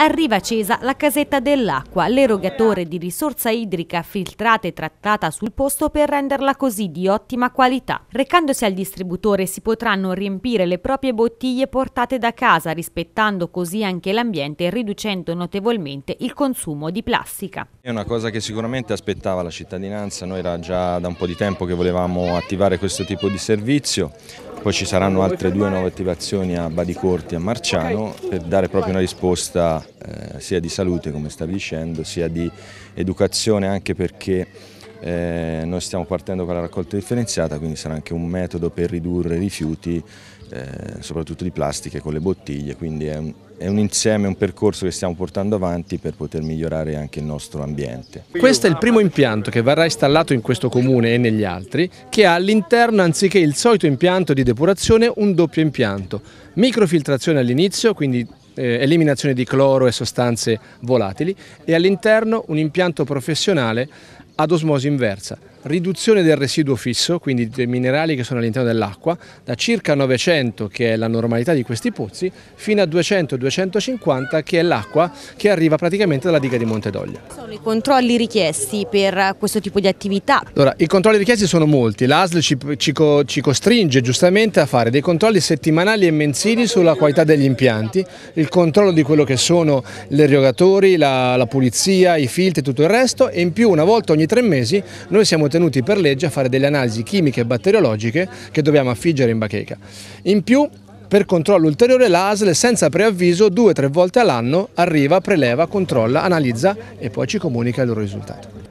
Arriva accesa la casetta dell'acqua, l'erogatore di risorsa idrica filtrata e trattata sul posto per renderla così di ottima qualità. Recandosi al distributore si potranno riempire le proprie bottiglie portate da casa, rispettando così anche l'ambiente e riducendo notevolmente il consumo di plastica. È una cosa che sicuramente aspettava la cittadinanza, noi era già da un po' di tempo che volevamo attivare questo tipo di servizio. Poi ci saranno altre due nuove attivazioni a Badicorti e a Marciano per dare proprio una risposta eh, sia di salute, come stavi dicendo, sia di educazione anche perché eh, noi stiamo partendo con la raccolta differenziata, quindi sarà anche un metodo per ridurre i rifiuti, eh, soprattutto di plastiche con le bottiglie, quindi è un, è un insieme, un percorso che stiamo portando avanti per poter migliorare anche il nostro ambiente. Questo è il primo impianto che verrà installato in questo comune e negli altri, che ha all'interno, anziché il solito impianto di depurazione, un doppio impianto. Microfiltrazione all'inizio, quindi eh, eliminazione di cloro e sostanze volatili e all'interno un impianto professionale ad osmosi inversa riduzione del residuo fisso, quindi dei minerali che sono all'interno dell'acqua, da circa 900 che è la normalità di questi pozzi, fino a 200-250 che è l'acqua che arriva praticamente dalla diga di Montedoglia. Sono i controlli richiesti per questo tipo di attività? Allora, i controlli richiesti sono molti, l'ASL ci, ci, ci costringe giustamente a fare dei controlli settimanali e mensili sulla qualità degli impianti, il controllo di quello che sono gli erogatori, la, la pulizia, i filtri e tutto il resto e in più una volta ogni tre mesi noi siamo tenuti tenuti per legge a fare delle analisi chimiche e batteriologiche che dobbiamo affiggere in bacheca. In più, per controllo ulteriore l'ASL senza preavviso due o tre volte all'anno arriva, preleva, controlla, analizza e poi ci comunica il loro risultato.